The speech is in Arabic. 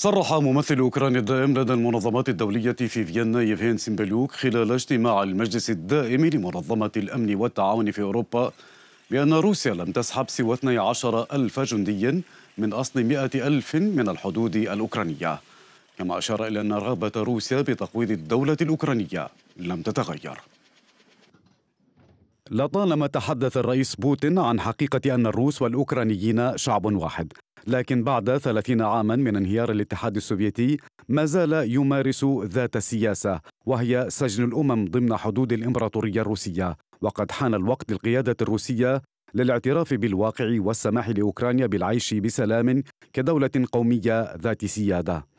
صرح ممثل أوكرانيا الدائم لدى المنظمات الدولية في فيينا يفهين سيمبلوك خلال اجتماع المجلس الدائم لمنظمة الأمن والتعاون في أوروبا بأن روسيا لم تسحب سوى 12 ألف جندي من أصل 100 ألف من الحدود الأوكرانية كما أشار إلى أن رغبة روسيا بتقويض الدولة الأوكرانية لم تتغير لطالما تحدث الرئيس بوتين عن حقيقة أن الروس والأوكرانيين شعب واحد لكن بعد 30 عاما من انهيار الاتحاد السوفيتي ما زال يمارس ذات السياسة وهي سجن الأمم ضمن حدود الإمبراطورية الروسية وقد حان الوقت للقيادة الروسية للاعتراف بالواقع والسماح لأوكرانيا بالعيش بسلام كدولة قومية ذات سيادة